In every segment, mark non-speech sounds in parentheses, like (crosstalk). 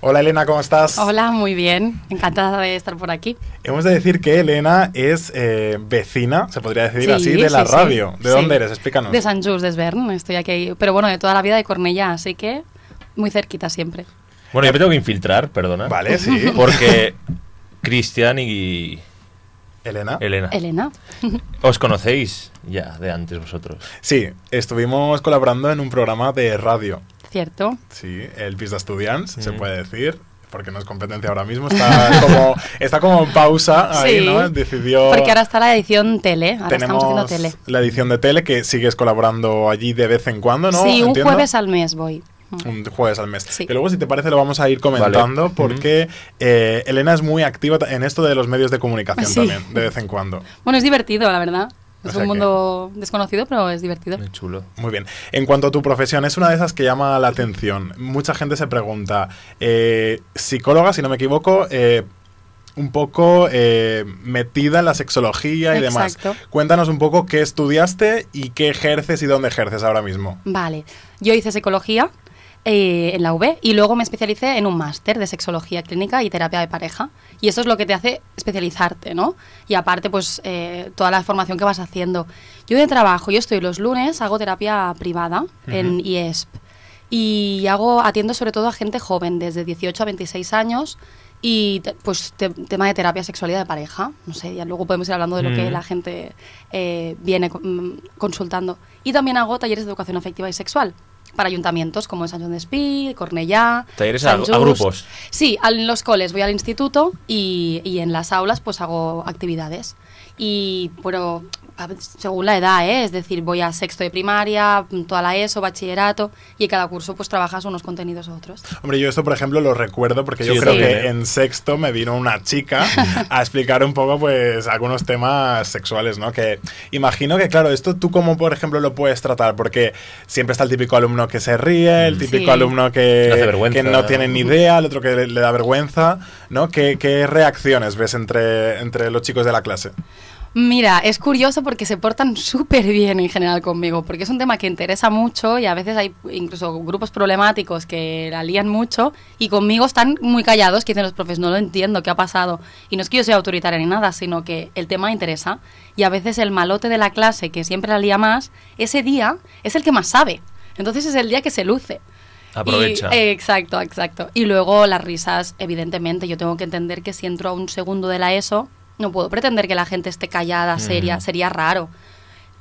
Hola Elena, ¿cómo estás? Hola, muy bien. Encantada de estar por aquí. Hemos de decir que Elena es eh, vecina, se podría decir así, de la radio. ¿De dónde eres? Explícanos. De San de Sverno, estoy aquí. Pero bueno, de toda la vida de Cornellá, así que muy cerquita siempre. Bueno, yo me tengo que infiltrar, perdona. Vale, sí. (laughs) Porque Cristian y, Elena. Elena. Elena. ¿Os conocéis ya de antes vosotros? Sí, estuvimos colaborando en un programa de radio Cierto. Sí, el Pista estudiantes se puede decir, porque no es competencia ahora mismo, está (laughs) como, está como en pausa ahí, ¿no? Decidió... Porque ahora está la edición tele, La edición de tele que sigues colaborando allí de vez en cuando, ¿no? Sí, un jueves al mes voy un jueves al mes. Y luego, si te parece, lo vamos a ir comentando porque eh, Elena es muy activa en esto de los medios de comunicación también, de vez en cuando. Bueno, es divertido, la verdad. Es un mundo desconocido, pero es divertido. Muy chulo. Muy bien. En cuanto a tu profesión, es una de esas que llama la atención. Mucha gente se pregunta, eh, psicóloga, si no me equivoco, eh, un poco eh, metida en la sexología y demás. Cuéntanos un poco qué estudiaste y qué ejerces y dónde ejerces ahora mismo. Vale, yo hice psicología, eh, en la UB y luego me especialicé en un máster de sexología clínica y terapia de pareja. Y eso es lo que te hace especializarte, ¿no? Y aparte, pues eh, toda la formación que vas haciendo. Yo de trabajo, yo estoy los lunes, hago terapia privada en IESP y hago, atiendo sobre todo a gente joven, desde 18 a 26 años. Y pues tema de terapia sexualidad de pareja, no sé, ya luego podemos ir hablando de lo que la gente eh, viene mm, consultando. Y también hago talleres de educación afectiva y sexual, para ayuntamientos como San Juan de Espí, Cornellá. ¿Talleres a, a, grupos? Sí, en los coles voy al instituto y, y en las aulas pues hago actividades y pero según la edad, ¿eh? es decir, voy a sexto de primaria, toda la ESO, bachillerato, y en cada curso pues trabajas unos contenidos u otros. Hombre, yo esto, por ejemplo, lo recuerdo porque yo creo que ¿eh? en sexto me vino una chica a (laughs) explicar un poco pues algunos temas sexuales, ¿no? Que imagino que, claro, esto tú cómo, por ejemplo, lo puedes tratar, porque siempre está el típico alumno que se ríe, el mm. típico alumno que, que no tiene ni idea, el otro que le, le da vergüenza, ¿no? ¿Qué, ¿Qué, reacciones ves entre, entre los chicos de la clase? Mira, es curioso porque se portan (laughs) súper bien en general conmigo, porque es un tema que interesa mucho y a veces hay incluso grupos problemáticos que la lían mucho y conmigo están muy callados, que dicen los profes, no lo entiendo, ¿qué ha pasado? Y no es que yo sea autoritaria ni nada, sino que el tema interesa y a veces el malote de la clase, que siempre la lía más, ese día es el que más sabe. Entonces es el día que se luce. Aprovecha. Eh, exacto, exacto. Y luego las risas, evidentemente, yo tengo que entender que si entro a un segundo de la ESO, no puedo pretender que la gente esté callada, seria, sería raro.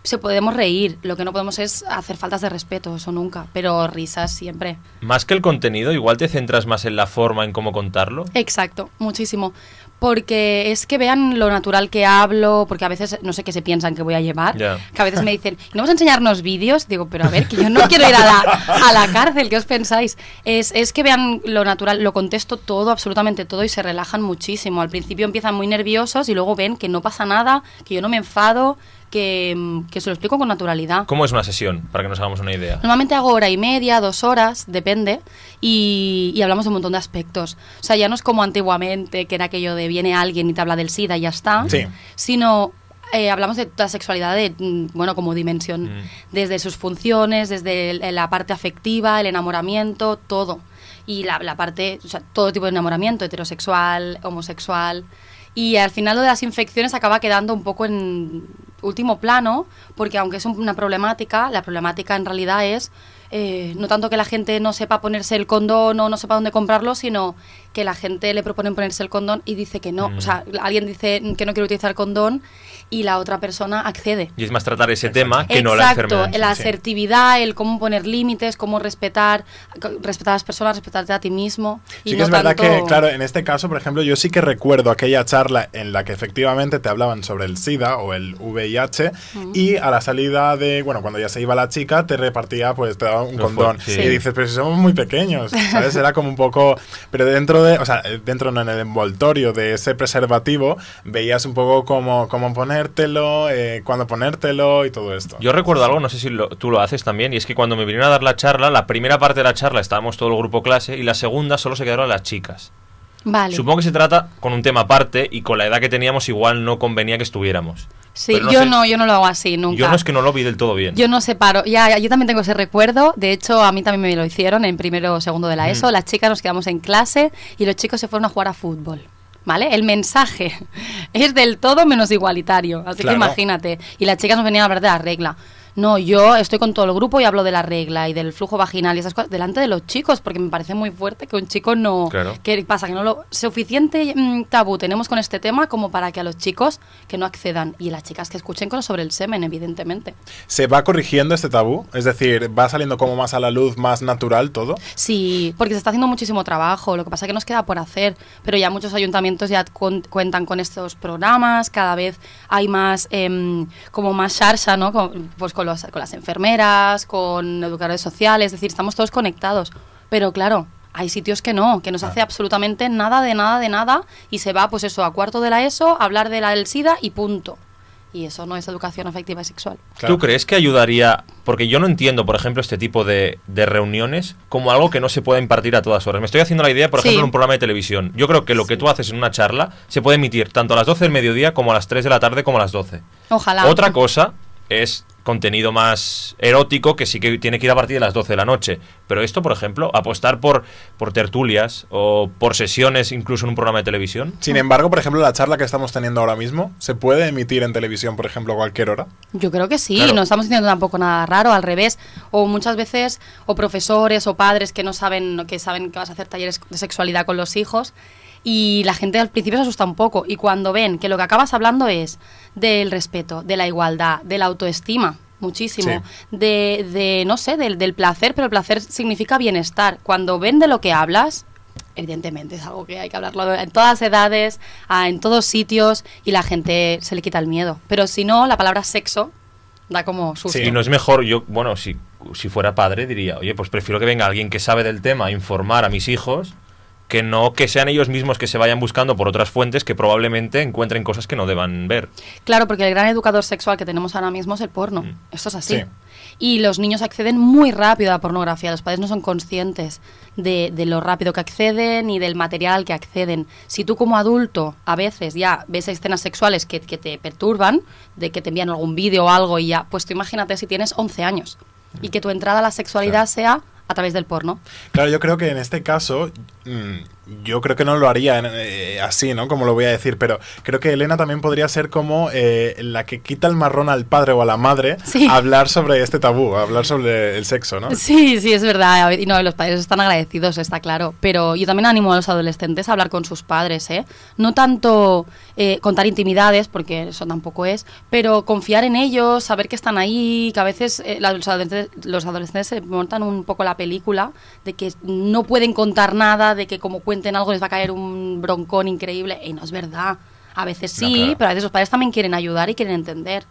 Se podemos reír, lo que no podemos es hacer faltas de respeto, eso nunca, pero risas siempre. Más que el contenido, igual te centras más en la forma, en cómo contarlo. Exacto, muchísimo porque es que vean lo natural que hablo, porque a veces no sé qué se piensan que voy a llevar, que a veces me dicen, ¿no vas a enseñarnos vídeos? Digo, pero a ver, que yo no quiero ir a la, cárcel, ¿qué os pensáis? Es, es, que vean lo natural, lo contesto todo, absolutamente todo, y se relajan muchísimo. Al principio empiezan muy nerviosos y luego ven que no pasa nada, que yo no me enfado, Mm, que, se lo explico con naturalidad. ¿Cómo es una sesión? Para que nos hagamos una idea. Normalmente hago hora y media, dos horas, depende, y, hablamos de un montón de aspectos. O sea, ya no es como antiguamente, que era aquello de viene alguien y te habla del SIDA y ya está, sino eh, hablamos de la sexualidad de, mm, bueno, como dimensión, mm. desde sus funciones, desde la parte afectiva, el enamoramiento, todo. Y la, la parte, o sea, todo tipo de enamoramiento, heterosexual, homosexual, y al final lo de las infecciones acaba quedando un poco en último plano, porque aunque es una problemática, la problemática en realidad es eh, no tanto que la gente no sepa ponerse el condón o no sepa dónde comprarlo, sino que la gente le propone ponerse el condón y dice que no. O mm. sea, alguien dice que no quiere utilizar condón y la otra persona accede. Y es más tratar ese tema que no la enfermedad. la asertividad, el cómo poner límites, cómo respetar, respetar a las personas, respetarte a ti mismo. sí que es verdad que, claro, en este caso, por ejemplo, yo sí que recuerdo aquella charla en la que efectivamente te hablaban sobre el SIDA o el VIH mm. y a la salida de, bueno, cuando ya se iba la chica, te repartía, pues te daba un condón. Y dices, pero si somos muy pequeños, ¿sabes? Era como un poco... Pero dentro de dentro en el envoltorio de ese preservativo, veías un poco cómo, ponértelo, eh, cuándo ponértelo y todo esto. Yo recuerdo algo, no sé si tú lo haces también, y es que cuando me vinieron a dar la charla, la primera parte de la charla estábamos todo el grupo clase y la segunda solo se quedaron las chicas. Supongo que se trata con un tema aparte y con la edad que teníamos igual no convenía que estuviéramos. Sí, yo no, yo no lo hago así nunca. Yo no es que no lo vi del todo bien. Yo no separo. Ya, yo también tengo ese recuerdo. De hecho, a mí también me lo hicieron en primero o segundo de la mm. ESO. Las chicas nos quedamos en clase y los chicos se fueron a jugar a fútbol. ¿Vale? El mensaje (laughs) es del todo menos igualitario. Así que imagínate. Y las chicas nos venían a ver de la regla. No, yo estoy con todo el grupo y hablo de la regla y del flujo vaginal y esas cosas delante de los chicos, porque me parece muy fuerte que un chico no... Claro. ¿Qué pasa? Que no lo... Suficiente mm, tabú tenemos con este tema como para que a los chicos que no accedan y las chicas que escuchen cosas sobre el semen, evidentemente. ¿Se va corrigiendo este tabú? Es decir, ¿va saliendo como más a la luz, más natural todo? Sí, porque se está haciendo muchísimo trabajo, lo que pasa es que nos queda por hacer, pero ya muchos ayuntamientos ya cuentan con estos programas, cada vez hay más, em, como más charsa, ¿no? pues con con las enfermeras, con educadores sociales, es decir, estamos todos conectados. Pero claro, hay sitios que no, que no se hace absolutamente nada de nada de nada y se va, pues eso, a cuarto de la ESO, a hablar de la del SIDA y punto. Y eso no es educación afectiva y sexual. ¿Tú crees que ayudaría? Porque yo no entiendo, por ejemplo, este tipo de, reuniones como algo que no se pueda impartir a todas horas. Me estoy haciendo la idea, por ejemplo, un programa de televisión. Yo creo que lo que tú haces en una charla se puede emitir tanto a las 12 del mediodía como a las 3 de la tarde como a las 12. Ojalá. Otra cosa es contenido más erótico que sí que tiene que ir a partir de las 12 de la noche. Pero esto, por ejemplo, apostar por, por tertulias o por sesiones incluso en un programa de televisión. Sin embargo, por ejemplo, la charla que estamos teniendo ahora mismo, ¿se puede emitir en televisión, por ejemplo, a cualquier hora? Yo creo que sí, no estamos diciendo tampoco nada raro, al revés. O muchas veces, o profesores o padres que no saben, que saben que vas a hacer talleres de sexualidad con los hijos y la gente al principio se asusta un poco y cuando ven que lo que acabas hablando es del respeto, de la igualdad, de la autoestima, muchísimo, de, de, no sé, del, placer, pero el placer significa bienestar. Cuando ven de lo que hablas, evidentemente es algo que hay que hablarlo en todas edades, en todos sitios y la gente se le quita el miedo. Pero si no, la palabra sexo da como susto. Sí, no es mejor, yo, bueno, si, si fuera padre diría, oye, pues prefiero que venga alguien que sabe del tema a informar a mis hijos que no que sean ellos mismos que se vayan buscando por otras fuentes que probablemente encuentren cosas que no deban ver. Claro, porque el gran educador sexual que tenemos ahora mismo es el porno. Mm. Esto es así. Y los niños acceden muy rápido a la pornografía. Los padres no son conscientes de, lo rápido que acceden y del material que acceden. Si tú como adulto a veces ya ves escenas sexuales que, te perturban, de que te envían algún vídeo o algo y ya, pues tú imagínate si tienes 11 años y mm. que tu entrada a la sexualidad sea a través del porno. Claro, yo creo que en este caso Mm, yo creo que no lo haría eh, así, ¿no? Como lo voy a decir, pero creo que Elena también podría ser como eh, la que quita el marrón al padre o a la madre a hablar sobre este tabú, hablar sobre el sexo, ¿no? Sí, sí, es verdad. Y no, los padres están agradecidos, está claro. Pero yo también animo a los adolescentes a hablar con sus padres, ¿eh? No tanto eh, contar intimidades, porque eso tampoco es, pero confiar en ellos, saber que están ahí, que a veces los adolescentes, los adolescentes se montan un poco la película de que no pueden contar nada de que como cuenten algo les va a caer un broncón increíble. Y no es verdad. A veces sí, pero a veces los padres también quieren ayudar y quieren entender.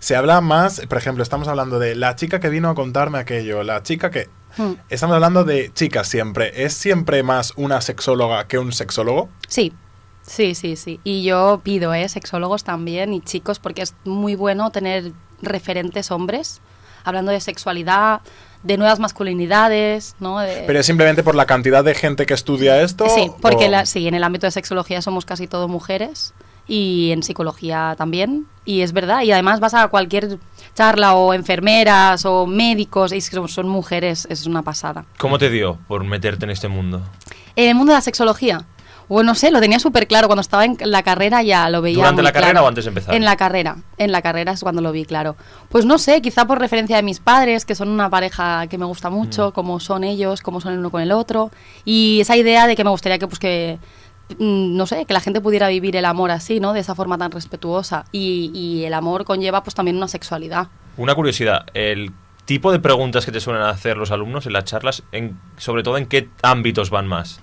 Se habla más, por ejemplo, estamos hablando de la chica que vino a contarme aquello, la chica que... Hmm. Estamos hablando de chicas siempre. ¿Es siempre más una sexóloga que un sexólogo? Sí, sí, sí, sí. Y yo pido, ¿eh? Sexólogos también y chicos, porque es muy bueno tener referentes hombres hablando de sexualidad, de nuevas masculinidades, ¿no? Pero es simplemente por la cantidad de gente que estudia esto. Sí, porque sí, en el ámbito de sexología somos casi todos mujeres y en psicología también. Y es verdad, y además vas a cualquier charla o enfermeras o médicos, y son mujeres, es una pasada. ¿Cómo te dio por meterte en este mundo? En el mundo de la sexología. Bueno, no sé, lo tenía súper claro. Cuando estaba en la carrera ya lo veía. ¿Durante la carrera o antes de empezar? En la carrera, en la carrera es cuando lo vi claro. Pues no sé, quizá por referencia de mis padres, que son una pareja que me gusta mucho, cómo mm. como son ellos, cómo son el uno con el otro. Y esa idea de que me gustaría que, pues, que mm, no sé, que la gente pudiera vivir el amor así, ¿no? De esa forma tan respetuosa. Y, el amor conlleva pues también una sexualidad. Una curiosidad, el tipo de preguntas que te suelen hacer los alumnos en las charlas, en, sobre todo en qué ámbitos van más.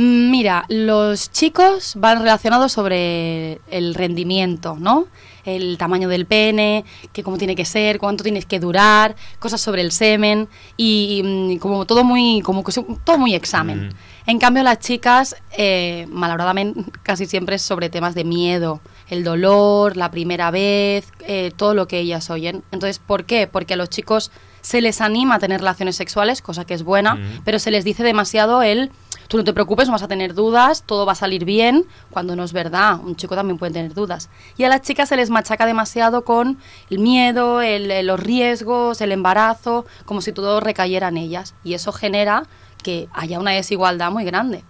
Mm, mira, los chicos van relacionados sobre el rendimiento, ¿no? El tamaño del pene, que cómo tiene que ser, cuánto tienes que durar, cosas sobre el semen y, mm, como todo muy, como todo muy examen. En cambio, las chicas, eh, malabradamente, (laughs) casi siempre es sobre temas de miedo, el dolor, la primera vez, eh, todo lo que ellas oyen. Entonces, ¿por qué? Porque a los chicos se les anima a tener relaciones sexuales, cosa que es buena, pero se les dice demasiado el tú no te preocupes, no vas a tener dudas, todo va a salir bien, cuando no es verdad, un chico también puede tener dudas. Y a las chicas se les machaca demasiado con el miedo, el, eh, los riesgos, el embarazo, como si todo recayera en ellas. Y eso genera que haya una desigualdad muy grande.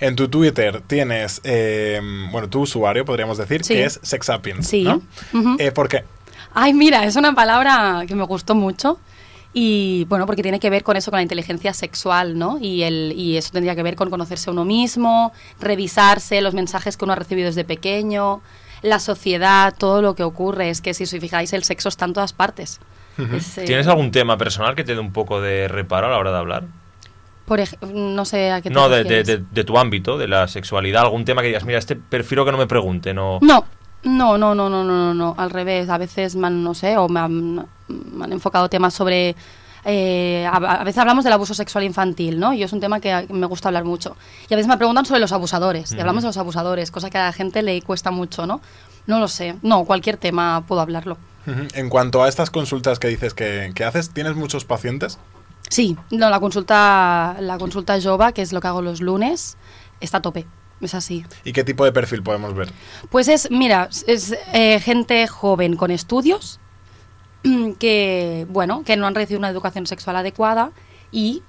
En tu Twitter tienes, em, bueno, tu usuario, podríamos decir, que es Sexapiens, sí. ¿no? Eh, ¿Por qué? Ay, mira, es una palabra que me gustó mucho. Y bueno, porque tiene que ver con eso, con la inteligencia sexual, ¿no? Y, el, y eso tendría que ver con conocerse a uno mismo, revisarse los mensajes que uno ha recibido desde pequeño, la sociedad, todo lo que ocurre. Es que si os fijáis, el sexo está en todas partes. Eh, ¿Tienes algún tema personal que te dé un poco de reparo a la hora de hablar? Por no sé a qué te No, de, tu ámbito, de la sexualidad, algún tema que digas, mira, este prefiero que no me pregunte? No, no no, no, no, no, no, no, al revés. A veces, no sé, o me han, enfocado temas sobre... Eh, a, veces hablamos del abuso sexual infantil, ¿no? Y es un tema que me gusta hablar mucho. Y a veces me preguntan sobre los abusadores, y hablamos de los abusadores, cosa que a la gente le cuesta mucho, ¿no? No lo sé, no, cualquier tema puedo hablarlo. En cuanto a estas consultas que dices que, que haces, ¿tienes muchos pacientes? Sí, no, la consulta, la consulta Jova, que es lo que hago los lunes, está a tope es así. ¿Y qué tipo de perfil podemos ver? Pues es, mira, es eh, gente joven con estudios (clears throat) que, bueno, que no han recibido una educación sexual adecuada y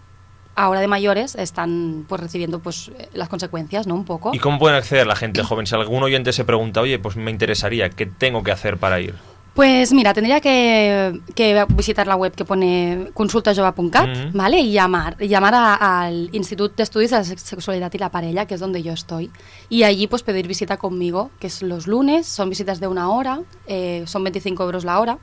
ahora de mayores están pues recibiendo pues eh, las consecuencias, ¿no? Un poco. ¿Y cómo pueden acceder la gente (clears throat) joven? Si algún oyente se pregunta, oye, pues me interesaría, ¿qué tengo que hacer para ir? Pues mira, tendría que, visitar la web que pone consultajova.cat, mm. ¿vale? Y llamar, llamar al Instituto de Estudios de la Sexualidad y la Parella, que es donde yo estoy. Y allí pues pedir visita conmigo, que es los lunes, son visitas de una hora, eh, son 25 euros la hora.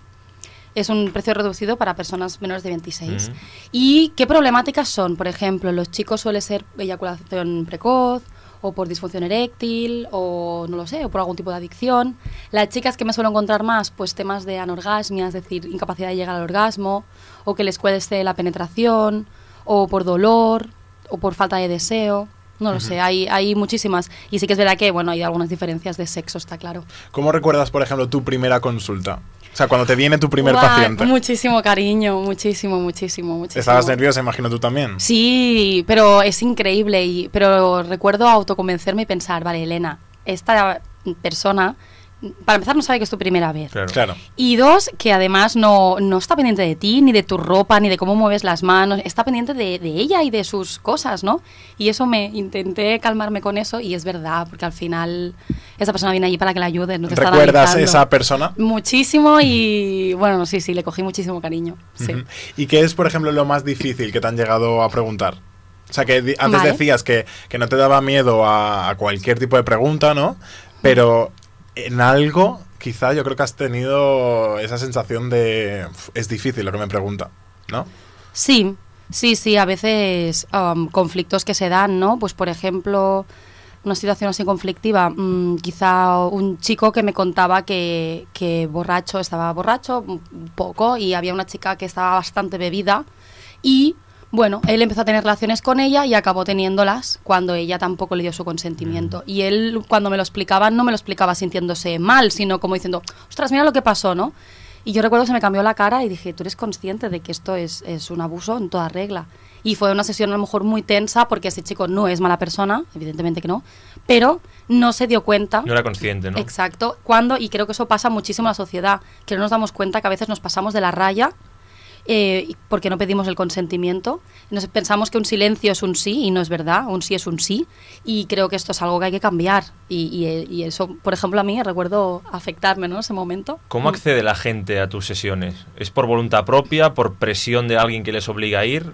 Es un precio reducido para personas menores de 26. Mm. ¿Y qué problemáticas son? Por ejemplo, los chicos suele ser eyaculación precoz, o por disfunción eréctil, o no lo sé, o por algún tipo de adicción. Las chicas que me suelo encontrar más, pues temas de anorgasmia, es decir, incapacidad de llegar al orgasmo, o que les cueste la penetración, o por dolor, o por falta de deseo. No lo sé, hay, hay muchísimas. Y sí que es verdad que, bueno, hay algunas diferencias de sexo, está claro. ¿Cómo recuerdas, por ejemplo, tu primera consulta? O sea, cuando te viene tu primer paciente. Muchísimo cariño, muchísimo, muchísimo, muchísimo. Estabas nerviosa, imagino tú también. Sí, pero es increíble. Y, pero recuerdo autoconvencerme y pensar, vale, Elena, esta persona para empezar, no sabe que es tu primera vez. Claro. Y dos, que además no, no, está pendiente de ti, ni de tu ropa, ni de cómo mueves las manos. Está pendiente de, ella y de sus cosas, ¿no? Y eso me intenté calmarme con eso y es verdad, porque al final esa persona viene allí para que la ayude. No te ¿Recuerdas esa persona? Muchísimo y bueno, sí, sí, le cogí muchísimo cariño. Sí. ¿Y qué es, por ejemplo, lo más difícil que te han llegado a preguntar? O sea, que antes decías que, que, no te daba miedo a, a cualquier tipo de pregunta, ¿no? Pero en algo, quizá yo creo que has tenido esa sensación de es difícil lo que me pregunta, ¿no? Sí, sí, sí, a veces um, conflictos que se dan, ¿no? Pues por ejemplo, una situación así conflictiva, mm, quizá un chico que me contaba que, que borracho, estaba borracho un poco y había una chica que estaba bastante bebida y bueno, él empezó a tener relaciones con ella y acabó teniéndolas cuando ella tampoco le dio su consentimiento. Mm. Y él, cuando me lo explicaba, no me lo explicaba sintiéndose mal, sino como diciendo, ostras, mira lo que pasó, ¿no? Y yo recuerdo que se me cambió la cara y dije, tú eres consciente de que esto es, un abuso en toda regla. Y fue una sesión a lo mejor muy tensa porque ese chico no es mala persona, evidentemente que no, pero no se dio cuenta. No era consciente, ¿no? Exacto. Cuando, y creo que eso pasa muchísimo en la sociedad, que no nos damos cuenta que a veces nos pasamos de la raya eh, porque no pedimos el consentimiento. Nos pensamos que un silencio es un sí y no es verdad, un sí es un sí y creo que esto es algo que hay que cambiar y, eso, por ejemplo, a mí recuerdo afectarme en ese momento. ¿Cómo accede la gente a tus sesiones? ¿Es por voluntad propia, por presión de alguien que les obliga a ir?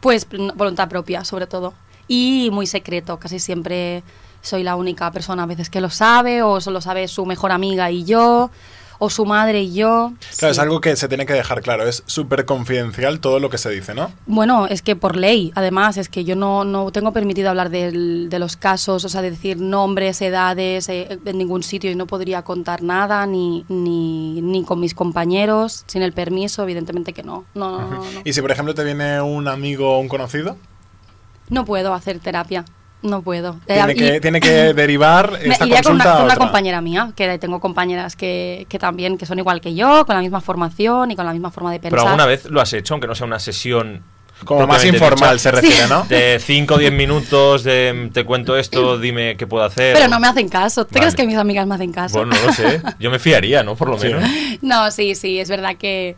Pues voluntad propia, sobre todo. Y muy secreto, casi siempre soy la única persona a veces que lo sabe o solo sabe su mejor amiga y yo o su madre y yo. Claro, es algo que se tiene que dejar claro, es súper confidencial todo lo que se dice, ¿no? Bueno, es que por ley, además, es que yo no, no tengo permitido hablar de, los casos, o sea, decir nombres, edades, eh, en ningún sitio y no podría contar nada, ni, ni, con mis compañeros, sin el permiso, evidentemente que no. no. ¿Y si, por ejemplo, te viene un amigo o un conocido? No puedo hacer terapia. No puedo. Eh, tiene, que, tiene que (laughs) derivar esta iría con, una, compañera mía, que tengo compañeras que, también que son igual que yo, con la misma formación y con la misma forma de pensar. Pero alguna vez lo has hecho, aunque no sea una sesión como más informal se refiere, ¿no? De 5 o 10 minutos, de te cuento esto, (laughs) dime qué puedo hacer. Pero no me hacen caso. ¿Tú crees que mis amigas me hacen caso? Bueno, no sé. Yo me fiaría, ¿no? Por lo menos. (laughs) No, sí, sí, es verdad que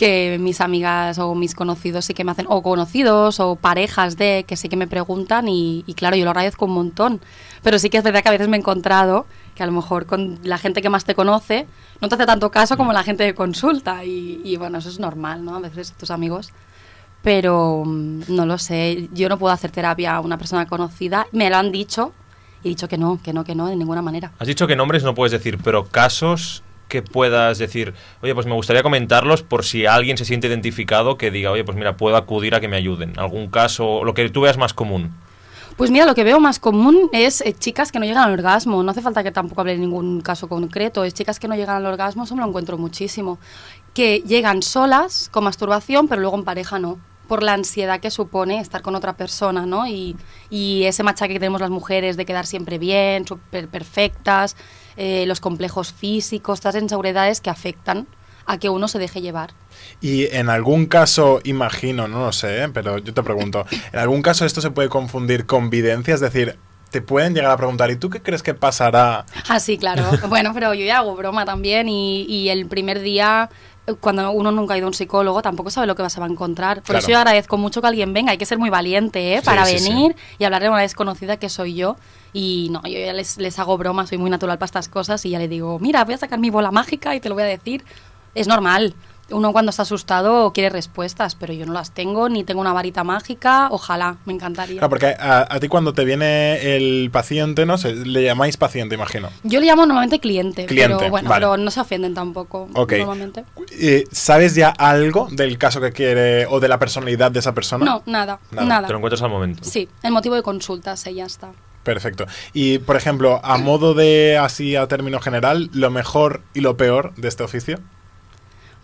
que mis amigas o mis conocidos sí que me hacen, o conocidos o parejas de que sí que me preguntan y, claro, yo lo agradezco un montón. Pero sí que es verdad que a veces me he encontrado que a lo mejor con la gente que más te conoce no te hace tanto caso como la gente de consulta y, y bueno, eso es normal, ¿no? A veces tus amigos. Pero mm, no lo sé, yo no puedo hacer terapia a una persona conocida, me lo han dicho y he dicho que no, que no, que no, de ninguna manera. Has dicho que nombres no puedes decir, pero casos que puedas decir, oye, pues me gustaría comentarlos por si alguien se siente identificado que diga, oye, pues mira, puedo acudir a que me ayuden? ¿Algún caso, lo que tú veas más común? Pues mira, lo que veo más común es eh, chicas que no llegan al orgasmo. No hace falta que tampoco hable de ningún caso concreto. Es chicas que no llegan al orgasmo, eso me lo encuentro muchísimo. Que llegan solas con masturbación, pero luego en pareja no por la ansiedad que supone estar con otra persona, ¿no? Y, y ese machaque que tenemos las mujeres de quedar siempre bien, súper perfectas, eh, los complejos físicos, estas inseguridades que afectan a que uno se deje llevar. Y en algún caso, imagino, no lo sé, ¿eh? pero yo te pregunto, ¿en algún caso esto se puede confundir con videncia? Es decir, te pueden llegar a preguntar, ¿y tú qué crees que pasará? Ah, sí, claro. (laughs) bueno, pero yo ya hago broma también y, el primer día eh, cuando uno nunca ha ido a un psicólogo, tampoco sabe lo que se va a encontrar. Por eso yo agradezco mucho que alguien venga. Hay que ser muy valiente para venir y hablar de una desconocida que soy yo y no, yo ya les, les hago bromas, soy muy natural para estas cosas y ya le digo, mira, voy a sacar mi bola mágica y te lo voy a decir. Es normal. Uno cuando está asustado quiere respuestas, pero yo no las tengo, ni tengo una varita mágica, ojalá, me encantaría. Claro, porque a, ti cuando te viene el paciente, no sé, le llamáis paciente, imagino. Yo le llamo normalmente cliente, cliente pero bueno, pero no se ofenden tampoco normalmente. Eh, ¿Sabes ya algo del caso que quiere o de la personalidad de esa persona? No, nada, nada. Te lo encuentras al momento. Sí, el motivo de consulta, se ya está. Perfecto. Y, por ejemplo, a modo de, así a término general, lo mejor y lo peor de este oficio.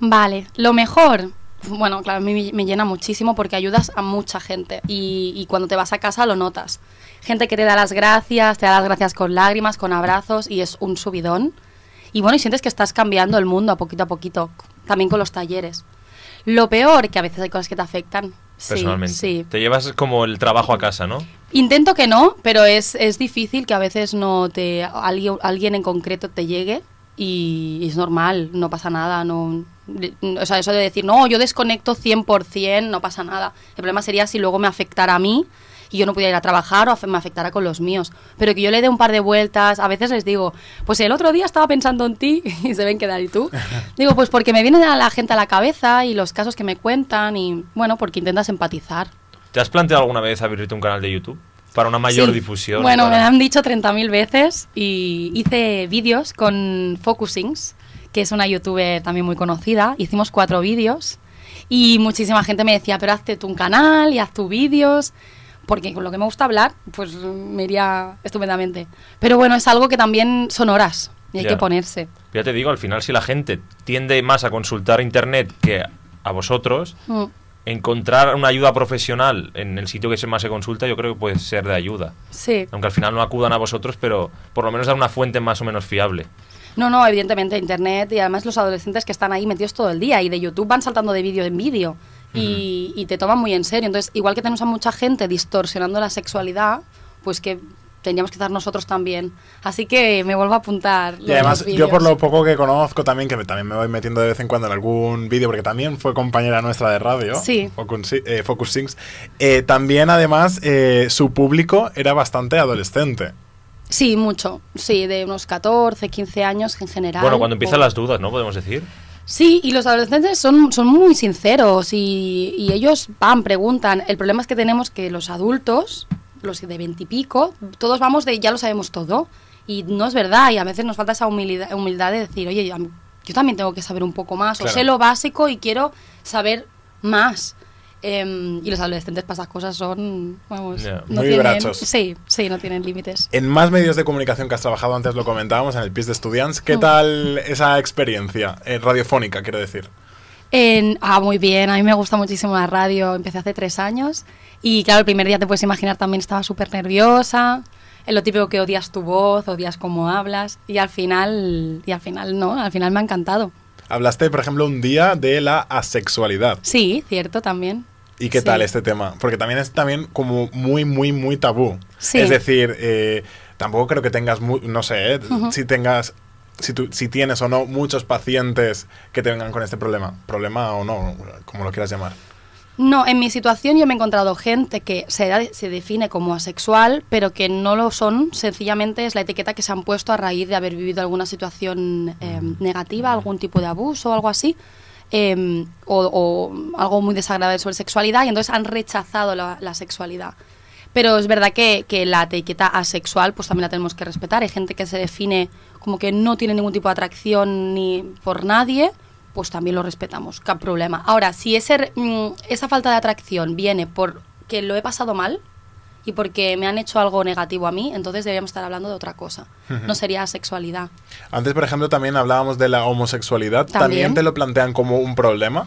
Vale, lo mejor. Bueno, claro, a mí me llena muchísimo porque ayudas a mucha gente y, cuando te vas a casa lo notas. Gente que te da las gracias, te da las gracias con lágrimas, con abrazos y es un subidón. Y bueno, y sientes que estás cambiando el mundo a poquito a poquito, también con los talleres. Lo peor, que a veces hay cosas que te afectan, personalmente. Te llevas como el trabajo a casa, ¿no? Intento que no, pero es, es difícil que a veces no te alguien, alguien en concreto te llegue y, es normal, no pasa nada, no o sea, eso de decir, no, yo desconecto 100%, no pasa nada. El problema sería si luego me afectara a mí y yo no podía ir a trabajar o me afectara con los míos. Pero que yo le dé un par de vueltas, a veces les digo, pues el otro día estaba pensando en ti (laughs) y se ven quedar y tú. (laughs) Digo, pues porque me viene a la gente a la cabeza y los casos que me cuentan y bueno, porque intentas empatizar. ¿Te has planteado alguna vez abrirte un canal de YouTube? para una mayor difusión. Bueno, me han dicho 30.000 veces y hice vídeos con Focusings, que es una youtuber también muy conocida. Hicimos cuatro vídeos y muchísima gente me decía, pero hazte tú un canal y haz tus vídeos porque con lo que me gusta hablar, pues me iría estupendamente. Pero bueno, es algo que también son horas y hay que ponerse. Ya te digo, al final si la gente tiende más a consultar Internet que a vosotros, mm. encontrar una ayuda profesional en el sitio que más se consulta yo creo que puede ser de ayuda. Sí. Aunque al final no acudan a vosotros, pero por lo menos dar una fuente más o menos fiable. No, no, evidentemente, Internet y además los adolescentes que están ahí metidos todo el día y de YouTube van saltando de vídeo en vídeo y, te toma muy en serio. Entonces, igual que tenemos a mucha gente distorsionando la sexualidad, pues que teníamos que estar nosotros también. Así que me vuelvo a apuntar. y además, yo por lo poco que conozco también, que también me voy metiendo de vez en cuando en algún vídeo, porque también fue compañera nuestra de radio, sí. Focus, eh, eh, también además eh, su público era bastante adolescente. Sí, mucho. Sí, de unos 14, 15 años en general. Bueno, cuando empiezan las dudas, ¿no? Podemos decir. Sí, y los adolescentes son, son muy sinceros y, y ellos van, preguntan. El problema es que tenemos que los adultos, los de veintipico, todos vamos de ya lo sabemos todo. Y no es verdad, y a veces nos falta esa humildad, de decir, oye, yo, también tengo que saber un poco más, o sé lo básico y quiero saber más. Em, y los adolescentes para esas cosas son, vamos, no muy tienen, Sí, sí, no tienen límites. En más medios de comunicación que has trabajado, antes lo comentábamos, en el PIS de Estudiants, ¿qué mm. tal esa experiencia eh, radiofónica, quiero decir? ah, muy bien, a mí me gusta muchísimo la radio, empecé hace tres años y claro, el primer día te puedes imaginar también estaba súper nerviosa, es lo típico que odias tu voz, odias cómo hablas y al final, y al final no, al final me ha encantado. Hablaste, por ejemplo, un día de la asexualidad. Sí, cierto, también. ¿Y qué tal este tema? Porque también es también como muy, muy, muy tabú. Es decir, eh, tampoco creo que tengas, no sé, eh, si tengas, si, si tienes o no muchos pacientes que te vengan con este problema, problema o no, como lo quieras llamar. No, en mi situación yo me he encontrado gente que se, define como asexual, pero que no lo son, sencillamente es la etiqueta que se han puesto a raíz de haber vivido alguna situación em, mm. negativa, algún tipo de abuso o algo así. Em, o, algo muy desagradable sobre sexualidad y entonces han rechazado la, sexualidad. Pero es verdad que, la etiqueta asexual pues también la tenemos que respetar. Hay gente que se define como que no tiene ningún tipo de atracción ni por nadie, pues también lo respetamos, qué problema. Ahora, si mm, esa falta de atracción viene porque lo he pasado mal, y porque me han hecho algo negativo a mí, entonces deberíamos estar hablando de otra cosa. No sería sexualidad. Antes, por ejemplo, también hablábamos de la homosexualidad. ¿También? te lo plantean como un problema?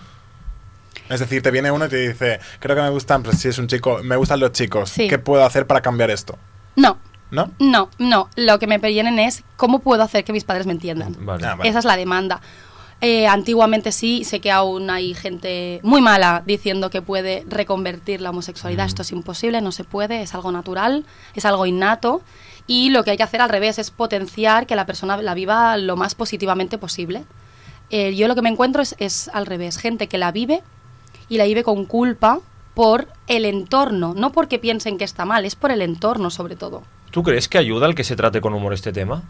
Es decir, te viene uno y te dice, creo que me gustan, pues, si es un chico, me gustan los chicos, ¿qué puedo hacer para cambiar esto? No. ¿No? No, no. Lo que me piden es cómo puedo hacer que mis padres me entiendan. Ah, Esa es la demanda. Eh, antiguamente sí, sé que aún hay gente muy mala diciendo que puede reconvertir la homosexualidad. Mm. Esto es imposible, no se puede, es algo natural, es algo innato. Y lo que hay que hacer al revés es potenciar que la persona la viva lo más positivamente posible. Eh, yo lo que me encuentro es, es al revés, gente que la vive y la vive con culpa por el entorno, no porque piensen que está mal, es por el entorno sobre todo. ¿Tú crees que ayuda el que se trate con humor este tema?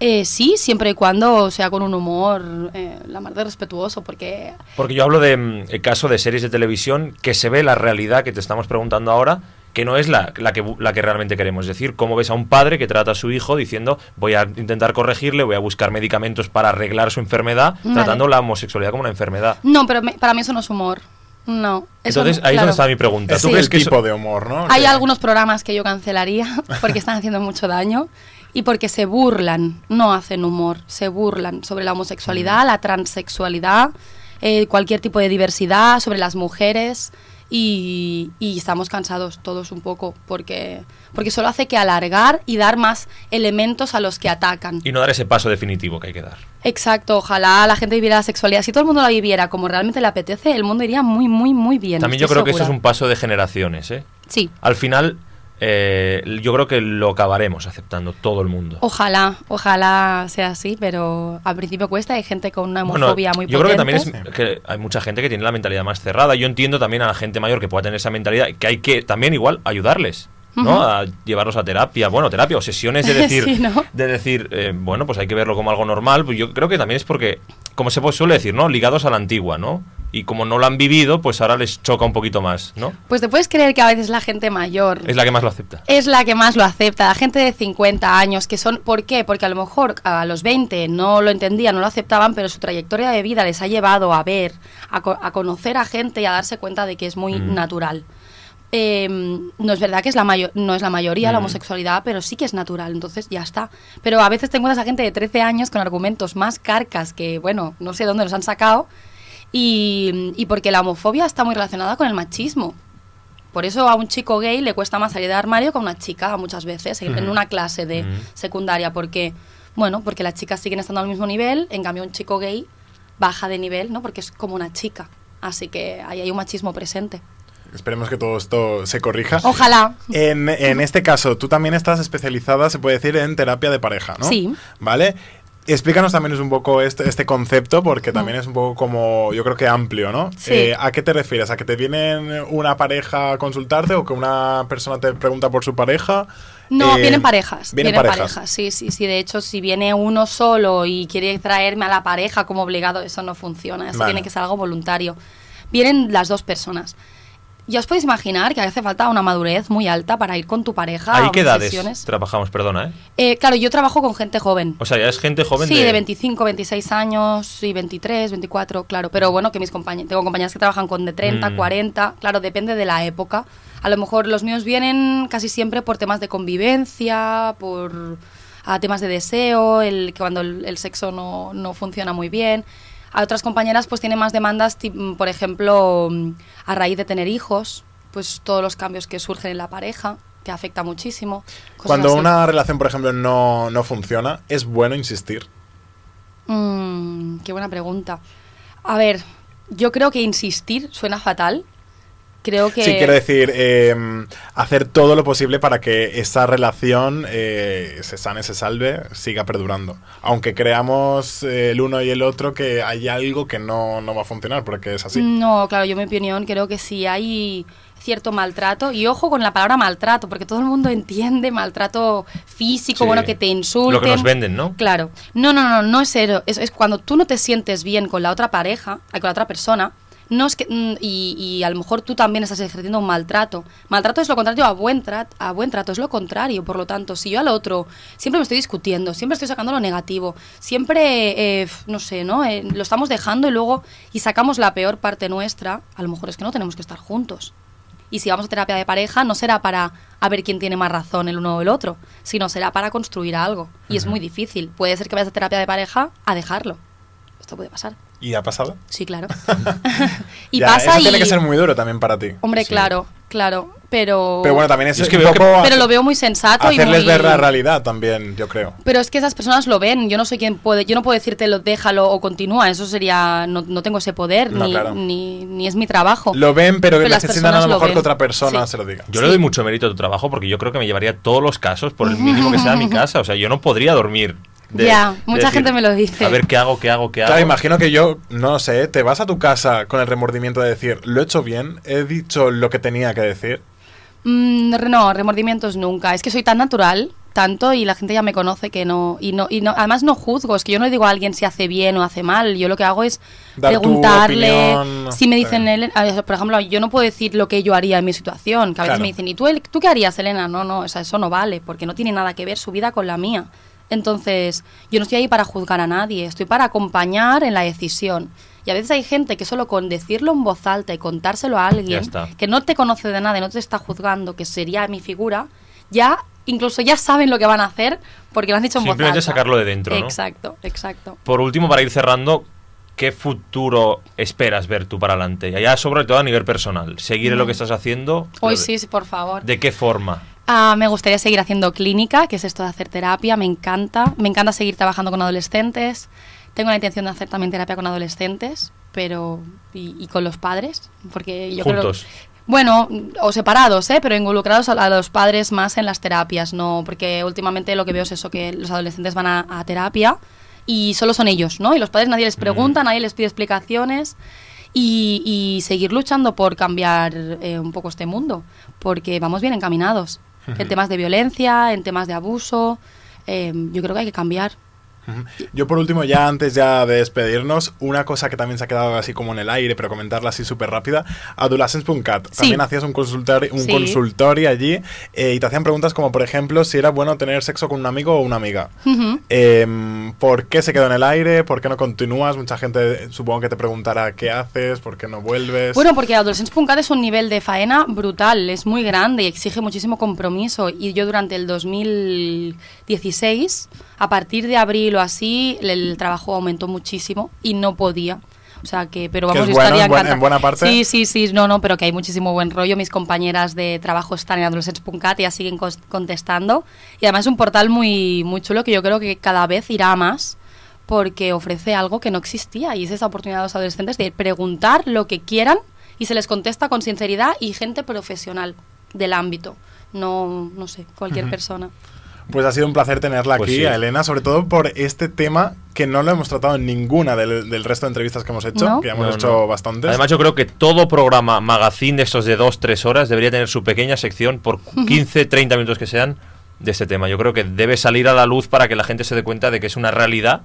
Eh, sí, siempre y cuando sea con un humor eh, la más de respetuoso, porque... Porque yo hablo de mm, caso de series de televisión que se ve la realidad que te estamos preguntando ahora, que no es la, la, que, la que realmente queremos. Es decir, cómo ves a un padre que trata a su hijo diciendo voy a intentar corregirle, voy a buscar medicamentos para arreglar su enfermedad, tratando la homosexualidad como una enfermedad. No, pero para mí eso no es humor. No. Entonces, ahí es donde está mi pregunta. ¿Tú tipo de humor, no? Hay algunos programas que yo cancelaría (laughs) porque están haciendo mucho daño y porque se burlan, no hacen humor, se burlan sobre la homosexualidad, la transexualidad, eh, cualquier tipo de diversidad, sobre las mujeres y, estamos cansados todos un poco porque, porque solo hace que alargar y dar más elementos a los que atacan. Y no dar ese paso definitivo que hay que dar. Exacto, ojalá la gente viviera la sexualidad. Si todo el mundo la viviera como realmente le apetece, el mundo iría muy, muy, muy bien. También yo creo que eso es un paso de generaciones. ¿eh? Sí. Al final eh, yo creo que lo acabaremos aceptando todo el mundo. Ojalá, ojalá sea así, pero al principio cuesta. Hay gente con una homofobia muy yo Yo creo que también es que hay mucha gente que tiene la mentalidad más cerrada. Yo entiendo también a la gente mayor que pueda tener esa mentalidad, que hay que también igual ayudarles. ¿no? A llevarlos a terapia, bueno, terapia o sesiones de (laughs) decir, de decir eh, bueno, pues hay que verlo como algo normal. Pues yo creo que también es porque, como se suele decir, ¿no? Ligados a la antigua, ¿no? y como no lo han vivido, pues ahora les choca un poquito más, ¿no? Pues te puedes creer que a veces la gente mayor... Es la que más lo acepta. Es la que más lo acepta, la gente de 50 años, que son... ¿Por qué? Porque a lo mejor a los 20 no lo entendían, no lo aceptaban, pero su trayectoria de vida les ha llevado a ver, a, conocer a gente y a darse cuenta de que es muy mm. natural. Em, no es verdad que es la mayor, no es la mayoría la mm. homosexualidad, pero sí que es natural, entonces ya está. Pero a veces te encuentras a gente de 13 años con argumentos más carcas que, bueno, no sé dónde los han sacado, y, porque la homofobia está muy relacionada con el machismo. Por eso a un chico gay le cuesta más salir de armario que a una chica muchas veces, en una clase de secundaria, porque, bueno, porque las chicas siguen estando al mismo nivel, en cambio un chico gay baja de nivel, ¿no? Porque es como una chica. Así que ahí hay un machismo presente. Esperemos que todo esto se corrija. Ojalá. En, en, este caso, tú también estás especializada, se puede decir, en terapia de pareja, ¿no? Sí. ¿Vale? Explícanos también un poco este, este, concepto, porque también es un poco como, yo creo que amplio, ¿no? Sí. Eh, ¿A qué te refieres? ¿A que te vienen una pareja a consultarte o que una persona te pregunta por su pareja? No, eh, vienen parejas. Vienen, parejas. sí, sí, sí. De hecho, si viene uno solo y quiere traerme a la pareja como obligado, eso no funciona. Eso tiene que ser algo voluntario. Vienen las dos personas ya os podéis imaginar que hace falta una madurez muy alta para ir con tu pareja. a qué edades trabajamos? Perdona, ¿eh? ¿eh? Claro, yo trabajo con gente joven. O sea, ya es gente joven. Sí, de, 25, 26 años y 23, 24, claro. Pero bueno, que mis compañeros, tengo compañeras que trabajan con de 30, 40, mm. claro, depende de la época. A lo mejor los míos vienen casi siempre por temas de convivencia, por temas de deseo, el, cuando el, sexo no, no funciona muy bien. A otras compañeras pues tienen más demandas, mm, por ejemplo, mm, a raíz de tener hijos, pues todos los cambios que surgen en la pareja, que afecta muchísimo. Cuando una relación, por ejemplo, no, funciona, ¿es bueno insistir? Mm, qué buena pregunta. A ver, yo creo que insistir suena fatal, Sí, quiero decir, em, hacer todo lo posible para que esa relación eh, se sane, se salve, siga perdurando. Aunque creamos eh, el uno y el otro que hay algo que no, no va a funcionar, porque es así. No, claro, yo en mi opinión creo que si hay cierto maltrato, y ojo con la palabra maltrato, porque todo el mundo (laughs) entiende maltrato físico, bueno, que te insulten. Lo que nos venden, ¿no? Claro. No, no, no, no es eso. es cuando tú no te sientes bien con la otra pareja, con la otra persona, no es que, mm, y, y, a lo mejor tú también estás ejerciendo un maltrato. Maltrato es lo contrario a buen, trato, a buen trato, es lo contrario. Por lo tanto, si yo al otro siempre me estoy discutiendo, siempre estoy sacando lo negativo, siempre, eh, no sé, ¿no? Eh, lo estamos dejando y luego y sacamos la peor parte nuestra, a lo mejor es que no tenemos que estar juntos. Y si vamos a terapia de pareja, no será para a ver quién tiene más razón, el uno o el otro, sino será para construir algo. Y es muy difícil. Puede ser que vayas a terapia de pareja a dejarlo. Esto puede pasar. ¿Y ha pasado? Sí, claro. (laughs) (laughs) y pasa tiene que ser muy duro también para ti. Hombre, claro, claro. Pero... Pero bueno, también es, que, veo. Pero lo veo muy sensato y muy... ver la realidad también, yo creo. Pero es que esas personas lo ven. Yo no soy quien puede... Yo no puedo decirte lo déjalo o continúa. Eso sería... No, tengo ese poder no, ni, ni, es mi trabajo. Lo ven, pero, que que a lo mejor que otra persona se lo diga. Yo le doy mucho mérito a tu trabajo porque yo creo que me llevaría todos los casos por el mínimo que sea a mi (laughs) casa. O sea, yo no podría dormir ya, mucha gente me lo dice. A ver qué hago, qué hago, qué hago. imagino que yo, no sé, te vas a tu casa con el remordimiento de decir, lo he hecho bien, he dicho lo que tenía que decir. Mm, no, remordimientos nunca. Es que soy tan natural tanto y la gente ya me conoce que no y no y además no juzgo es que yo no digo a alguien si hace bien o hace mal yo lo que hago es preguntarle si me dicen por ejemplo yo no puedo decir lo que yo haría en mi situación que a veces me dicen y tú qué harías Elena no no eso no vale porque no tiene nada que ver su vida con la mía entonces, yo no estoy ahí para juzgar a nadie, estoy para acompañar en la decisión. Y a veces hay gente que solo con decirlo en voz alta y contárselo a alguien que no te conoce de nada y no te está juzgando, que sería mi figura, ya incluso ya saben lo que van a hacer porque lo han dicho en voz alta. Simplemente sacarlo de dentro. Exacto, exacto. Por último, para ir cerrando, ¿qué futuro esperas ver tú para adelante? Ya sobre todo a nivel personal. seguiré lo mm. que estás haciendo? Hoy sí, por favor. ¿De qué forma? Ah, me gustaría seguir haciendo clínica, que es esto de hacer terapia, me encanta. Me encanta seguir trabajando con adolescentes. Tengo la intención de hacer también terapia con adolescentes, pero. y, con los padres, porque yo Juntos. Bueno, o separados, ¿eh? pero involucrados a, los padres más en las terapias, ¿no? Porque últimamente lo que veo es eso, que los adolescentes van a, terapia y solo son ellos, ¿no? Y los padres nadie les mm. pregunta, nadie les pide explicaciones y, seguir luchando por cambiar eh, un poco este mundo, porque vamos bien encaminados en temas de violencia, en temas de abuso. Eh, yo creo que hay que cambiar. Yo por último, ya antes ya de despedirnos, una cosa que también se ha quedado así como en el aire, pero comentarla así súper rápida, adolescence.cat. También hacías un, consultorio, un allí eh, y te hacían preguntas como, por ejemplo, si era bueno tener sexo con un amigo o una amiga. Em, ¿Por qué se quedó en el aire? ¿Por qué no continúas? Mucha gente supongo que te preguntará qué haces, por qué no vuelves. Bueno, porque adolescence.cat es un nivel de faena brutal, es muy grande y exige muchísimo compromiso. Y yo durante el 2016 a partir de abril o así, el, trabajo aumentó muchísimo y no podía. O sea que, pero vamos, estaría en, buena parte. Sí, sí, sí, no, no, pero que hay muchísimo buen rollo. Mis compañeras de trabajo están en adolescents.cat y ya siguen contestando. Y además es un portal muy, muy chulo que yo creo que cada vez irá más porque ofrece algo que no existía y es esa oportunidad a los adolescentes de preguntar lo que quieran y se les contesta con sinceridad y gente profesional del ámbito, no, no sé, cualquier persona. Pues ha sido un placer tenerla pues aquí, a Elena, sobre todo por este tema que no lo hemos tratado en ninguna del, resto de entrevistas que hemos hecho, que ya hemos hecho bastantes. Además, yo creo que todo programa magazine de estos de 2-3 horas debería tener su pequeña sección, por 15, 30 minutos que sean, de este tema. Yo creo que debe salir a la luz para que la gente se dé cuenta de que es una realidad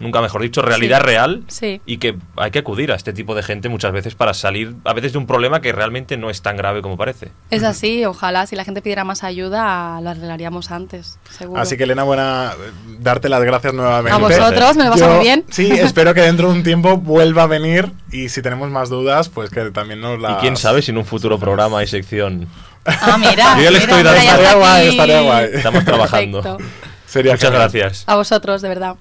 nunca mejor dicho, realidad real sí. y que hay que acudir a este tipo de gente muchas veces para salir a veces de un problema que realmente no es tan grave como parece. Es así, ojalá si la gente pidiera más ayuda lo arreglaríamos antes, seguro. Así que Elena, buena, darte las gracias nuevamente. A vosotros, me lo muy bien. Sí, (laughs) espero que dentro de un tiempo vuelva a venir y si tenemos más dudas, pues que también nos la... Y quién sabe si en un futuro programa y sección... Ah, mira. Estaría guay, estaría guay. Estamos trabajando. Sería Muchas gracias. A vosotros, de verdad.